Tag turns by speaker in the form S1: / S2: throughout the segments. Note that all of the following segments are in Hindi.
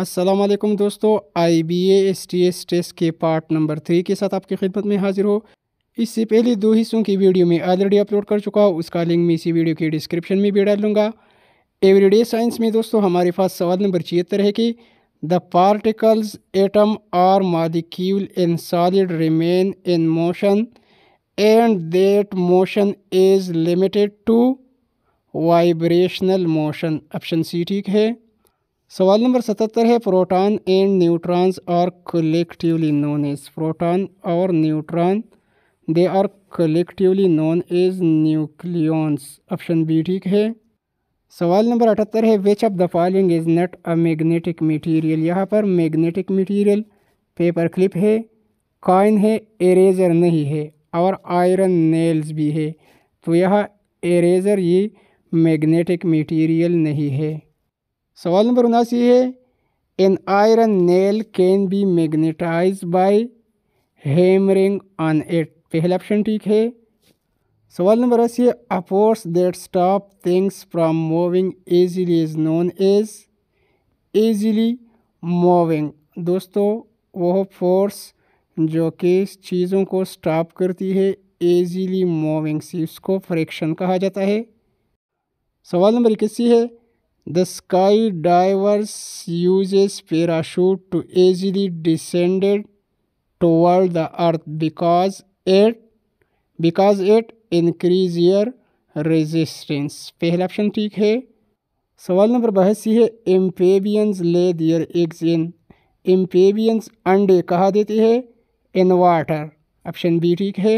S1: असलम दोस्तों I B S T S test के पार्ट नंबर थ्री के साथ आपकी खिदमत में हाजिर हो इससे पहले दो हिस्सों की वीडियो में ऑलरेडी अपलोड कर चुका हूँ उसका लिंक मैं इसी वीडियो के डिस्क्रिप्शन में भी डाल लूँगा एवरीडे साइंस में दोस्तों हमारे पास सवाल नंबर छिहत्तर है कि the particles atom are molecule in solid remain in motion and that motion is limited to vibrational motion option C ठीक है सवाल नंबर सतहत्तर है proton and neutrons are collectively known as proton और neutron they are collectively known as nucleons option B ठीक है सवाल नंबर अठहत्तर है which of the following is not a magnetic material यहाँ पर मैग्नेटिक मटेरियल पेपर क्लिप है कॉइन है एरेजर नहीं है और आयरन नेल्स भी है तो यह इरेजर ये मैग्नेटिक मटेरियल नहीं है सवाल नंबर उनासी है an iron nail can be magnetize by hammering on it पहला ऑप्शन ठीक है सवाल नंबर अस्सी है a force that stop things from moving easily is known as easily moving दोस्तों वह फोर्स जो कि चीज़ों को स्टॉप करती है ईजीली मूविंग से उसको फ्रिक्शन कहा जाता है सवाल नंबर इक्कीस है The skydiver uses parachute to easily descend toward the earth because it because it increase your resistance. पहला ऑप्शन ठीक है सवाल नंबर बहस ये है एम्पेबियंस ले दियर एग्स इन एम्पेबियंस अंडे कहा देते हैं इन वाटर ऑप्शन बी ठीक है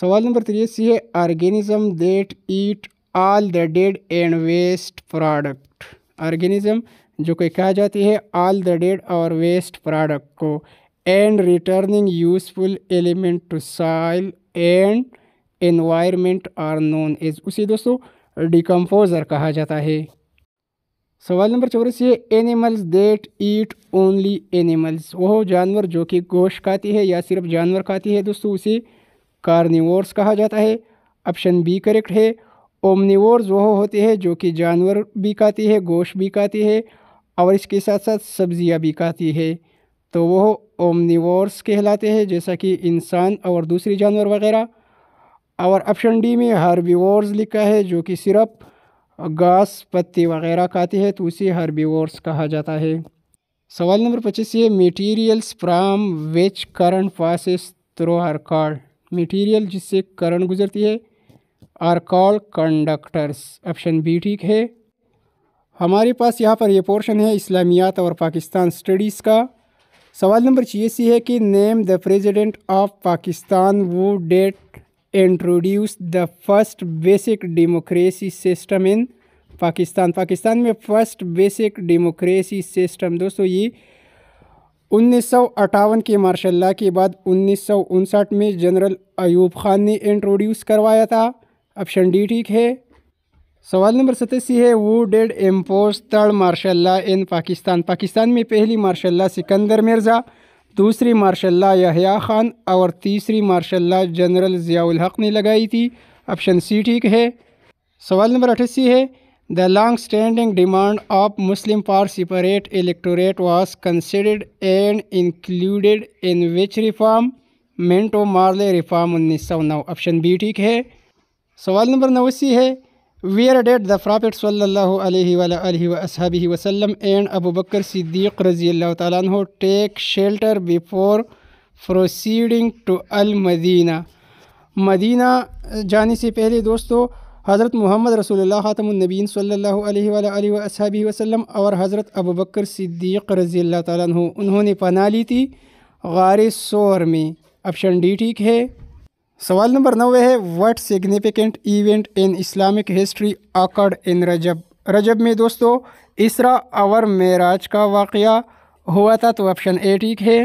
S1: सवाल नंबर तिरासी है organism that eat all the dead and waste product organism जो कि कहा जाती है ऑल द डेड और वेस्ट प्रोडक्ट को and returning useful element to soil and environment are known as उसे दोस्तों डिकम्पोजर कहा जाता है सवाल नंबर चौबीस है animals that eat only animals वह जानवर जो कि गोश्त खाती है या सिर्फ जानवर खाती है दोस्तों उसे कार्निवोर्स कहा जाता है ऑप्शन बी करेक्ट है ओमनीवर्स वह होते हैं जो कि जानवर भी खाती है गोश्त भी खाती है और इसके साथ साथ सब्जियां भी खाती है तो वह ओमनीवर्स कहलाते हैं जैसा कि इंसान और दूसरे जानवर वगैरह और ऑप्शन डी में हर्बीवर्स लिखा है जो कि सिर्फ घास पत्ते वगैरह खाते हैं तो उसे हर्बीवर्स कहा जाता है सवाल नंबर पच्चीस ये materials from which current passes through हर कार्ड मटीरियल जिससे करंट गुजरती है are called conductors option B ठीक है हमारे पास यहाँ पर यह पोर्शन है इस्लामियात और पाकिस्तान स्टडीज़ का सवाल नंबर सी है कि name the president of Pakistan who did introduce the first basic democracy system in Pakistan Pakistan में फ़र्स्ट बेसिक डेमोक्रेसी सिस्टम दोस्तों ये उन्नीस के मार्शल के बाद उन्नीस में जनरल अयूब ख़ान ने इंट्रोड्यूस करवाया था ऑप्शन डी ठीक है सवाल नंबर सतासी है who did impose third martial law in Pakistan Pakistan में पहली मार्शल्ला सिकंदर मिर्ज़ा दूसरी मार्शल्ला यहया खान और तीसरी मार्शल्ला जनरल ज़ियाउल हक ने लगाई थी ऑप्शन सी ठीक है सवाल नंबर अठासी है the long standing demand of Muslim for separate electorate was considered and included in which reform Minto Morley reform उन्नीस सौ नौ ऑप्शन बी ठीक है सवाल नंबर नवासी है वेयर डेट द प्रॉफिट सल्लाबी वसलम एंड अबू बकर सिद्दीक रजी अल्लाह तु take shelter before proceeding to Al Medina Medina जाने से पहले दोस्तों हज़रत मोहम्मद रसूलुल्लाह ख़ातमनबीन सल्लल्लाहु वसलम और हज़रत अबू बकर सिद्दीक रजी अल्लाह तुम उन्होंने पना ली थी गार शोर में ऑप्शन डी ठीक है सवाल नंबर नौवे है what significant event in Islamic history occurred in Rajab Rajab में दोस्तों इसरा अवर मेराज का वाक़ हुआ था तो ऑप्शन ए ठीक है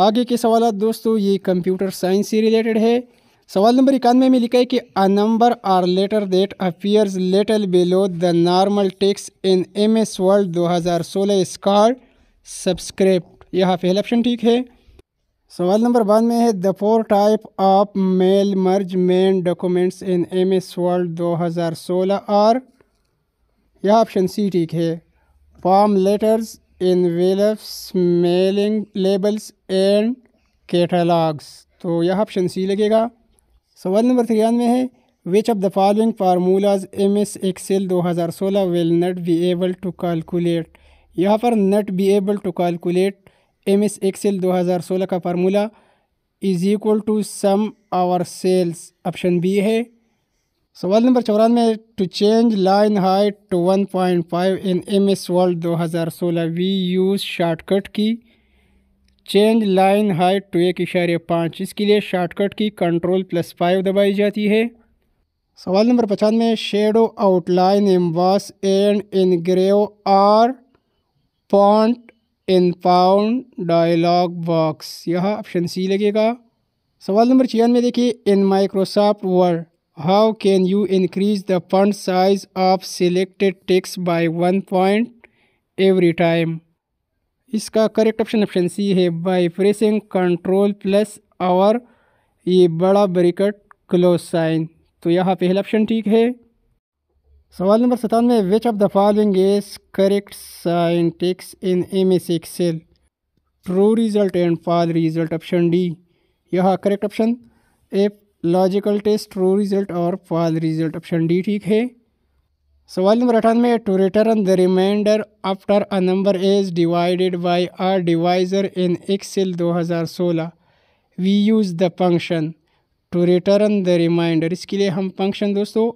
S1: आगे के सवाल दोस्तों ये कंप्यूटर साइंस से रिलेटेड है सवाल नंबर इक्यानवे में लिखा है कि a number or letter that appears little below the normal text in M S world दो हज़ार सोलह स्कार सब्सक्रिप्ट यहाँ पहला ऑप्शन ठीक है सवाल नंबर वन में है the four type of mail merge main documents in M S world दो हज़ार सोलह आर यह ऑप्शन सी ठीक है फॉर्म लेटर्स वेल्स मेलिंग लेबल्स एंड कैटलाग्स तो यह ऑप्शन सी लगेगा सवाल नंबर तिरानवे है which of the following formulas M S Excel दो हज़ार सोलह will not be able to calculate यहाँ पर not be able to calculate M S Excel दो हज़ार सोलह का formula is equal to sum our sales option B है सवाल नंबर चौरानवे to change line height to one point five in M S world दो हज़ार सोलह वी यूज़ शॉर्टकट की चेंज लाइन हाइट टू एक इशारे पाँच इसके लिए शॉर्टकट की कंट्रोल प्लस फाइव दबाई जाती है सवाल नंबर पचानवे shadow outline emboss and engrave are font in font dialog box यह ऑप्शन सी लगेगा सवाल नंबर छियान में देखिए in Microsoft Word how can you increase the font size of selected text by one point every time इसका करेक्ट ऑप्शन ऑप्शन सी है बाय प्रेसिंग कंट्रोल प्लस और ये बड़ा ब्रिकट क्लोज साइन तो यहाँ पहला ऑप्शन ठीक है सवाल नंबर सतानवे which of the following is correct syntax in M S Excel true result and false result option D यह correct option A logical test true result और फॉल रिजल्ट ऑप्शन डी ठीक है सवाल नंबर अठानवे to return the remainder after a number is divided by a divisor in Excel 2016 we use the function to return the remainder इसके लिए हम फंक्शन दोस्तों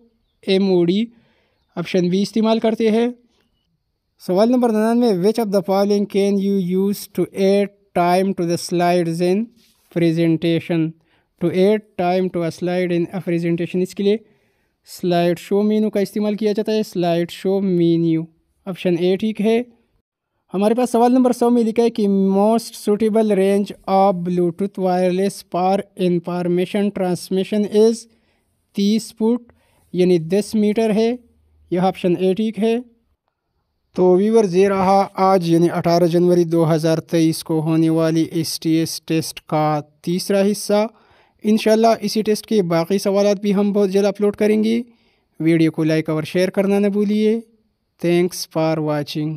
S1: M O D option B इस्तेमाल करते हैं सवाल नंबर निन्यानवे which of the following can you use to add time to the slides in presentation to add time to a slide in a presentation इसके लिए स्लाइड शो मीनू का इस्तेमाल किया जाता है slide show menu option A ठीक है हमारे पास सवाल नंबर सौ में लिखा है कि most suitable range of Bluetooth wireless for information transmission is तीस फुट यानी दस मीटर है यह ऑप्शन ए ठीक है तो वीवर ये रहा आज यानी 18 जनवरी 2023 को होने वाली एस टी एस टेस्ट का तीसरा हिस्सा इन इसी टेस्ट के बाकी सवाल भी हम बहुत जल्द अपलोड करेंगे वीडियो को लाइक और शेयर करना न भूलिए थैंक्स फॉर वॉचिंग